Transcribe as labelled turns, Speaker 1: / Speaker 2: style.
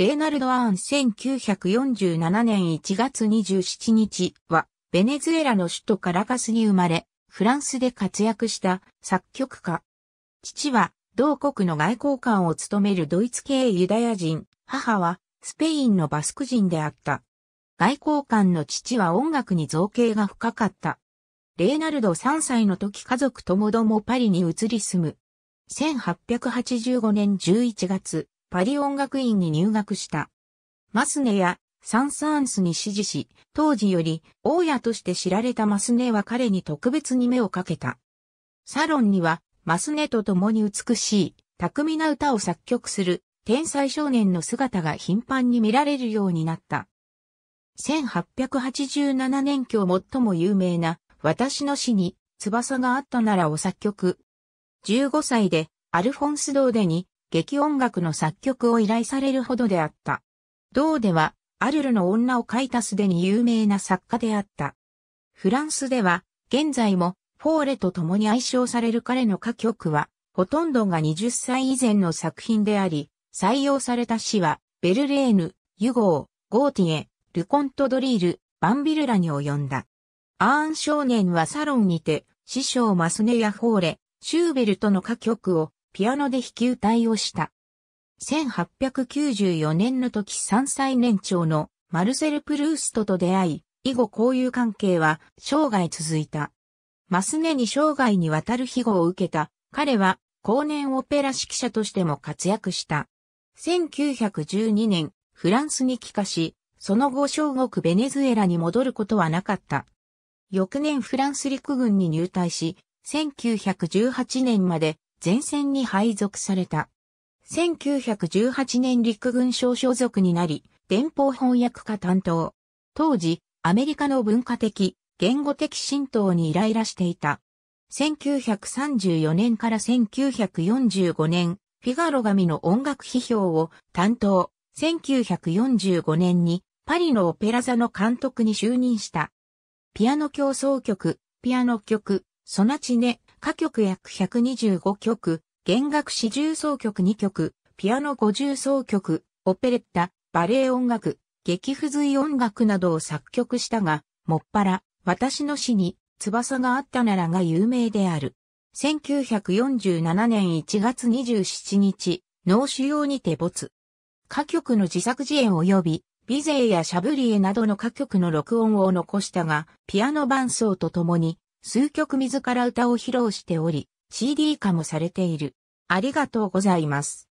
Speaker 1: レーナルド・アーン1947年1月27日は、ベネズエラの首都カラカスに生まれ、フランスで活躍した作曲家。父は、同国の外交官を務めるドイツ系ユダヤ人、母は、スペインのバスク人であった。外交官の父は音楽に造形が深かった。レーナルド3歳の時家族ともどもパリに移り住む。1885年11月、パリ音楽院に入学した。マスネやサンサーンスに支持し、当時より大家として知られたマスネは彼に特別に目をかけた。サロンにはマスネと共に美しい、巧みな歌を作曲する天才少年の姿が頻繁に見られるようになった。1887年今日最も有名な私の死に翼があったならを作曲。15歳でアルフォンス・ドーデに劇音楽の作曲を依頼されるほどであった。銅では、アルルの女を書いたすでに有名な作家であった。フランスでは、現在も、フォーレと共に愛称される彼の歌曲は、ほとんどが20歳以前の作品であり、採用された詩は、ベルレーヌ、ユゴー、ゴーティエ、ルコントドリール、バンビルラに及んだ。アーン少年はサロンにて、師匠マスネやフォーレ、シューベルトの歌曲をピアノで飛球隊をした。1894年の時3歳年長のマルセル・プルーストと出会い、以後交友関係は生涯続いた。マスネに生涯にわたる庇護を受けた彼は後年オペラ指揮者としても活躍した。1912年、フランスに帰化し、その後小国ベネズエラに戻ることはなかった。翌年フランス陸軍に入隊し、1918年まで前線に配属された。1918年陸軍省所属になり、電報翻訳家担当。当時、アメリカの文化的、言語的浸透にイライラしていた。1934年から1945年、フィガロ神の音楽批評を担当。1945年にパリのオペラ座の監督に就任した。ピアノ協奏曲、ピアノ曲、ソナチネ、歌曲約125曲、弦楽四重奏曲2曲、ピアノ五重奏曲、オペレッタ、バレエ音楽、劇付随音楽などを作曲したが、もっぱら、私の詩に、翼があったならが有名である。1947年1月27日、脳腫瘍にて没。歌曲の自作自演及び、ビゼイやシャブリエなどの歌曲の録音を残したが、ピアノ伴奏と共に、数曲自ら歌を披露しており、CD 化もされている。ありがとうございます。